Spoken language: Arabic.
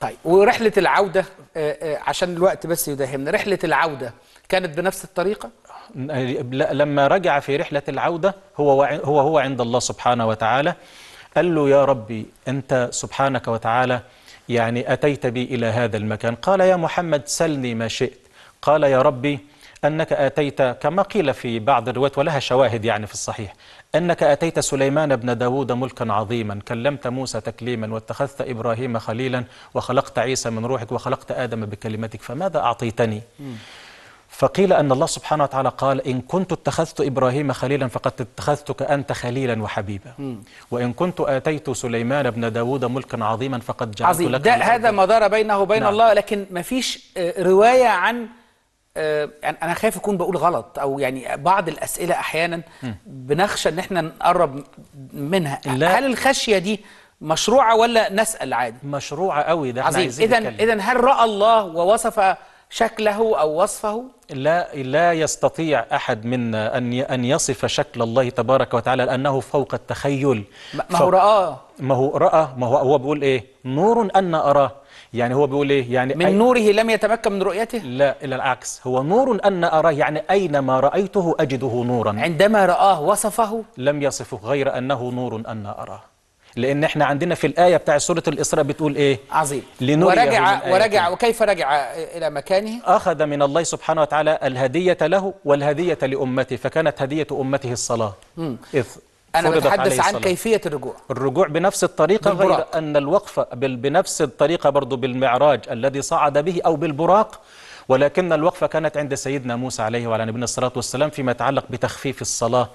طيب ورحله العوده آه، آه، عشان الوقت بس يداهمنا رحله العوده كانت بنفس الطريقه لما رجع في رحله العوده هو هو هو عند الله سبحانه وتعالى قال له يا ربي انت سبحانك وتعالى يعني اتيت بي الى هذا المكان قال يا محمد سلني ما شئت قال يا ربي أنك آتيت كما قيل في بعض الروايات ولها شواهد يعني في الصحيح أنك أتيت سليمان بن داود ملكا عظيما كلمت موسى تكليما واتخذت إبراهيم خليلا وخلقت عيسى من روحك وخلقت آدم بكلمتك فماذا أعطيتني؟ فقيل أن الله سبحانه وتعالى قال إن كنت اتخذت إبراهيم خليلا فقد اتخذتك أنت خليلا وحبيبا وإن كنت آتيت سليمان بن داود ملكا عظيما فقد جعلت عظيم. لك ده هذا دار بينه وبين نعم. الله لكن ما فيش آه، رواية عن آه، يعني انا خايف اكون بقول غلط او يعني بعض الاسئله احيانا بنخشى ان احنا نقرب منها لا. هل الخشيه دي مشروعه ولا نسال عادي مشروعه قوي ده عزيز اذا اذا هل راى الله ووصف شكله او وصفه لا لا يستطيع احد منا ان ان يصف شكل الله تبارك وتعالى لانه فوق التخيل ما هو راه ما هو راى ما هو هو بيقول ايه نور ان اراه يعني هو بيقول ايه يعني من أي... نوره لم يتمكن من رؤيته لا الى العكس هو نور ان اراه يعني اينما رايته اجده نورا عندما راه وصفه لم يصفه غير انه نور ان اراه لان احنا عندنا في الايه بتاع سوره الاسراء بتقول ايه عظيم ورجع ورجع وكيف رجع الى مكانه اخذ من الله سبحانه وتعالى الهديه له والهديه لامته فكانت هديه امته الصلاه إذ انا بتحدث عن كيفيه الرجوع الرجوع بنفس الطريقه بالبراق. غير ان الوقفه بنفس الطريقه برضه بالمعراج الذي صعد به او بالبراق ولكن الوقفة كانت عند سيدنا موسى عليه وعلى نبينا الصلاة والسلام فيما يتعلق بتخفيف الصلاة